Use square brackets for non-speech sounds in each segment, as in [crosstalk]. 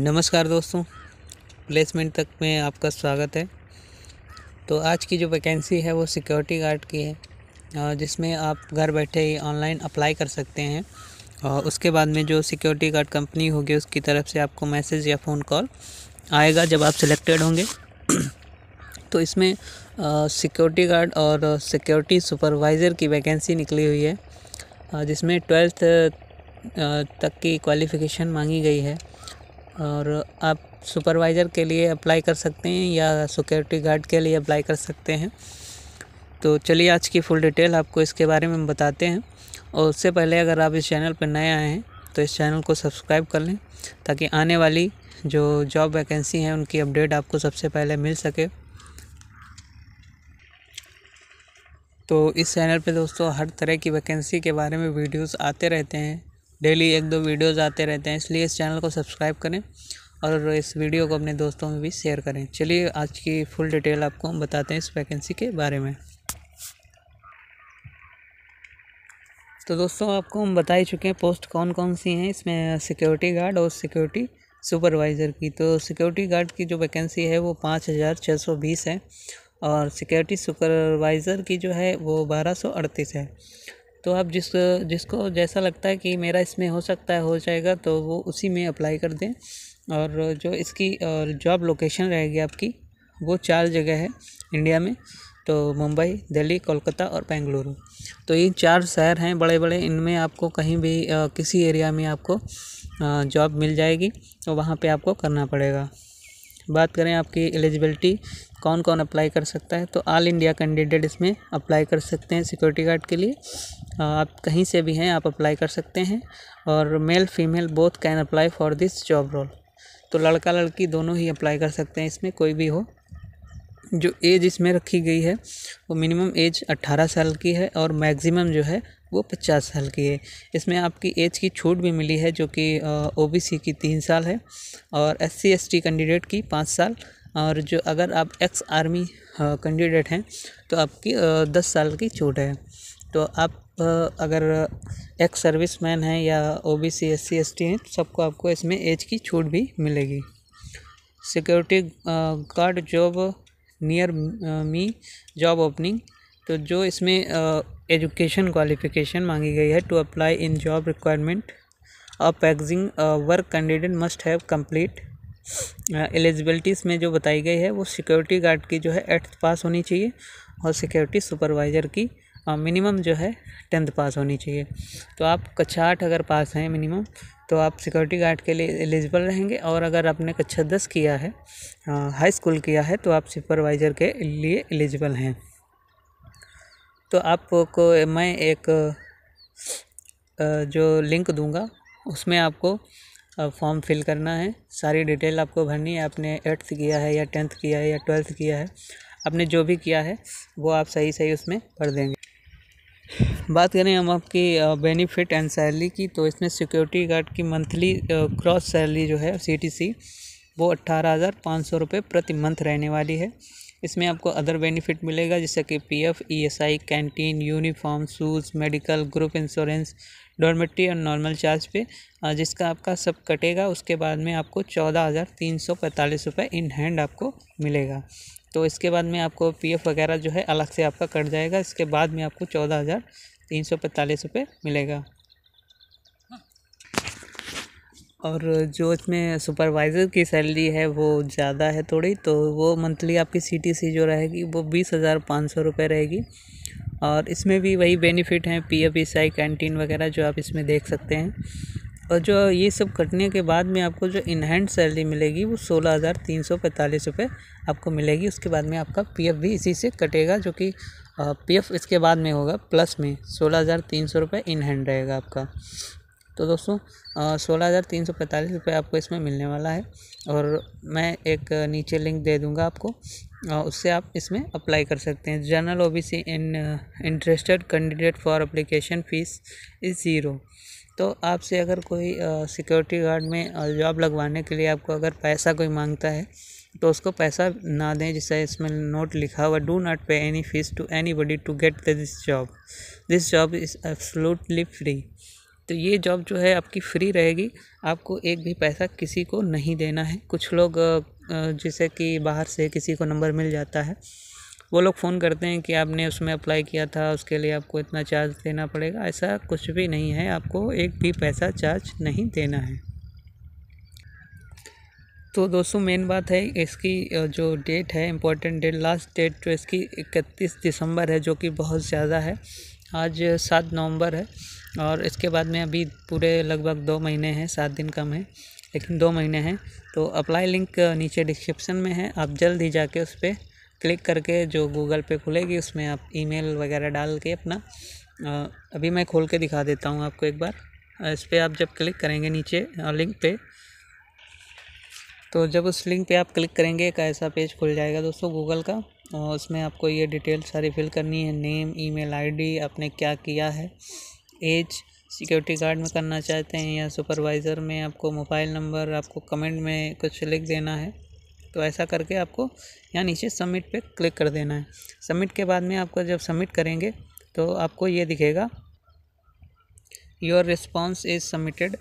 नमस्कार दोस्तों प्लेसमेंट तक में आपका स्वागत है तो आज की जो वैकेंसी है वो सिक्योरिटी गार्ड की है जिसमें आप घर बैठे ही ऑनलाइन अप्लाई कर सकते हैं और उसके बाद में जो सिक्योरिटी गार्ड कंपनी होगी उसकी तरफ से आपको मैसेज या फ़ोन कॉल आएगा जब आप सिलेक्टेड होंगे [clears throat] तो इसमें सिक्योरिटी गार्ड और सिक्योरिटी सुपरवाइज़र की वैकेंसी निकली हुई है जिसमें ट्वेल्थ तक की क्वालिफ़िकेशन मांगी गई है और आप सुपरवाइज़र के लिए अप्लाई कर सकते हैं या सिक्योरिटी गार्ड के लिए अप्लाई कर सकते हैं तो चलिए आज की फुल डिटेल आपको इसके बारे में बताते हैं और उससे पहले अगर आप इस चैनल पर नए आए हैं तो इस चैनल को सब्सक्राइब कर लें ताकि आने वाली जो जॉब वैकेंसी हैं उनकी अपडेट आपको सबसे पहले मिल सके तो इस चैनल पे दोस्तों हर तरह की वैकेंसी के बारे में वीडियोस आते रहते हैं डेली एक दो वीडियोज़ आते रहते हैं इसलिए इस चैनल को सब्सक्राइब करें और इस वीडियो को अपने दोस्तों में भी शेयर करें चलिए आज की फुल डिटेल आपको हम बताते हैं इस वैकेंसी के बारे में तो दोस्तों आपको हम बता ही चुके हैं पोस्ट कौन कौन सी हैं इसमें सिक्योरिटी गार्ड और सिक्योरिटी सुपरवाइज़र की तो सिक्योरिटी गार्ड की जो वैकेंसी है वो पाँच हज़ार छः सौ बीस है और सिक्योरिटी सुपरवाइज़र की जो है वो बारह सौ अड़तीस है तो आप जिस जिसको जैसा लगता है कि मेरा इसमें हो सकता है हो जाएगा तो वो उसी में अप्लाई कर दें और जो इसकी जॉब लोकेशन रहेगी आपकी वो चार जगह है इंडिया में तो मुंबई दिल्ली कोलकाता और बेंगलुरु तो ये चार शहर हैं बड़े बड़े इनमें आपको कहीं भी किसी एरिया में आपको जॉब मिल जाएगी तो वहाँ पे आपको करना पड़ेगा बात करें आपकी एलिजिबिलिटी कौन कौन अप्लाई कर सकता है तो ऑल इंडिया कैंडिडेट इसमें अप्लाई कर सकते हैं सिक्योरिटी गार्ड के लिए आप कहीं से भी हैं आप अप्लाई कर सकते हैं और male female both can apply for this job role तो लड़का लड़की दोनों ही अप्लाई कर सकते हैं इसमें कोई भी हो जो एज इसमें रखी गई है वो मिनिमम एज 18 साल की है और मैक्सिमम जो है वो 50 साल की है इसमें आपकी एज की छूट भी मिली है जो कि ओबीसी की तीन साल है और एस सी कैंडिडेट की पाँच साल और जो अगर आप एक्स आर्मी कैंडिडेट हैं तो आपकी दस साल की छूट है तो आप अगर एक्स सर्विस मैन हैं या O B C S C S T हैं सबको आपको इसमें एज की छूट भी मिलेगी security guard job near me job opening तो जो इसमें एजुकेशन uh, क्वालिफिकेशन मांगी गई है to apply in job requirement और पैगजिंग work candidate must have complete eligibilities में जो बताई गई है वो सिक्योरिटी गार्ड की जो है एट्थ पास होनी चाहिए और सिक्योरिटी सुपरवाइज़र की मिनिमम जो है टेंथ पास होनी चाहिए तो आप कक्षा आठ अगर पास हैं मिनिमम तो आप सिक्योरिटी गार्ड के लिए एलिजिबल रहेंगे और अगर आपने कक्षा दस किया है हाई स्कूल किया है तो आप सुपरवाइज़र के लिए एलिजिबल हैं तो आपको मैं एक जो लिंक दूंगा उसमें आपको फॉर्म फिल करना है सारी डिटेल आपको भरनी है आपने एट्थ किया है या टेंथ किया है या ट्वेल्थ किया है आपने जो भी किया है वो आप सही सही उसमें भर देंगे बात करें हम आपकी बेनिफिट एंड सैलरी की तो इसमें सिक्योरिटी गार्ड की मंथली क्रॉस सैलरी जो है सी वो अट्ठारह हज़ार पाँच सौ रुपये प्रति मंथ रहने वाली है इसमें आपको अदर बेनिफिट मिलेगा जैसे कि P F E S I canteen uniform shoes medical group insurance dormitory और नॉर्मल चार्ज पे जिसका आपका सब कटेगा उसके बाद में आपको चौदह हज़ार तीन सौ पैंतालीस रुपये इन हैंड आपको मिलेगा तो इसके बाद में आपको पी एफ़ वगैरह जो है अलग से आपका कट जाएगा इसके बाद में आपको चौदह हज़ार तीन सौ पैंतालीस रुपये मिलेगा और जो इसमें सुपरवाइज़र की सैलरी है वो ज़्यादा है थोड़ी तो वो मंथली आपकी सी टी सी जो रहेगी वो बीस हज़ार पाँच सौ रुपये रहेगी और इसमें भी वही बेनिफिट हैं पी एफ ई कैंटीन वगैरह जो आप इसमें देख सकते हैं और जो ये सब कटने के बाद में आपको जो इनहैंड सैलरी मिलेगी वो सोलह हज़ार तीन सौ पैंतालीस रुपये आपको मिलेगी उसके बाद में आपका पीएफ भी इसी से कटेगा जो कि पीएफ इसके बाद में होगा प्लस में सोलह हज़ार तीन सौ रुपये इनहैंड रहेगा आपका तो दोस्तों सोलह हज़ार तीन सौ पैंतालीस रुपये आपको इसमें मिलने वाला है और मैं एक नीचे लिंक दे दूँगा आपको उससे आप इसमें अप्लाई कर सकते हैं general O C in interested candidate for application fees is zero तो आपसे अगर कोई सिक्योरिटी गार्ड में जॉब लगवाने के लिए आपको अगर पैसा कोई मांगता है तो उसको पैसा ना दें जैसे इसमें नोट लिखा हुआ do not pay any fees to anybody to get this job this job is absolutely free तो ये जॉब जो है आपकी फ्री रहेगी आपको एक भी पैसा किसी को नहीं देना है कुछ लोग जैसे कि बाहर से किसी को नंबर मिल जाता है वो लोग फ़ोन करते हैं कि आपने उसमें अप्लाई किया था उसके लिए आपको इतना चार्ज देना पड़ेगा ऐसा कुछ भी नहीं है आपको एक भी पैसा चार्ज नहीं देना है तो दोस्तों मेन बात है इसकी जो डेट है इम्पोर्टेंट डेट लास्ट डेट जो इसकी इकतीस दिसंबर है जो कि बहुत ज़्यादा है आज सात नवंबर है और इसके बाद में अभी पूरे लगभग दो महीने हैं सात दिन कम है लेकिन दो महीने हैं तो अप्लाई लिंक नीचे डिस्क्रिप्शन में है आप जल्द ही जाके उस पर क्लिक करके जो गूगल पे खुलेगी उसमें आप ईमेल वगैरह डाल के अपना अभी मैं खोल के दिखा देता हूँ आपको एक बार इस पर आप जब क्लिक करेंगे नीचे लिंक पे तो जब उस लिंक पे आप क्लिक करेंगे एक ऐसा पेज खुल जाएगा दोस्तों गूगल का और उसमें आपको ये डिटेल सारी फिल करनी है नेम ईमेल आईडी आपने क्या किया है एज सिक्योरिटी गार्ड में करना चाहते हैं या सुपरवाइज़र में आपको मोबाइल नंबर आपको कमेंट में कुछ लिख देना है तो ऐसा करके आपको यहाँ नीचे सबमिट पे क्लिक कर देना है सबमिट के बाद में आपको जब सबमिट करेंगे तो आपको ये दिखेगा योर रिस्पॉन्स इज़ सबमिटेड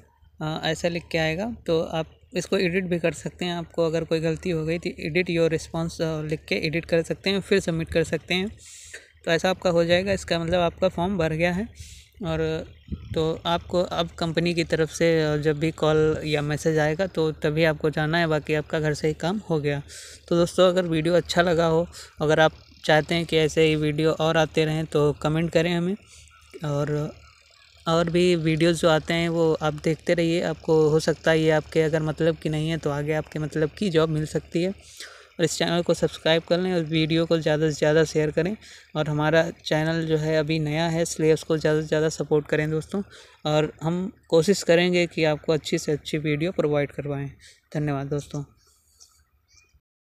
ऐसा लिख के आएगा तो आप इसको एडिट भी कर सकते हैं आपको अगर कोई गलती हो गई तो एडिट योर रिस्पॉन्स लिख के एडिट कर सकते हैं फिर सबमिट कर सकते हैं तो ऐसा आपका हो जाएगा इसका मतलब आपका फॉर्म भर गया है और तो आपको अब कंपनी की तरफ से जब भी कॉल या मैसेज आएगा तो तभी आपको जाना है बाकी आपका घर से ही काम हो गया तो दोस्तों अगर वीडियो अच्छा लगा हो अगर आप चाहते हैं कि ऐसे ही वीडियो और आते रहें तो कमेंट करें हमें और और भी वीडियोस जो आते हैं वो आप देखते रहिए आपको हो सकता है ये आपके अगर मतलब की नहीं है तो आगे आपके मतलब की जॉब मिल सकती है और इस चैनल को सब्सक्राइब कर लें और वीडियो को ज़्यादा से ज़्यादा शेयर करें और हमारा चैनल जो है अभी नया है इसलिए उसको ज़्यादा से ज़्यादा सपोर्ट करें दोस्तों और हम कोशिश करेंगे कि आपको अच्छी से अच्छी वीडियो प्रोवाइड करवाएँ धन्यवाद दोस्तों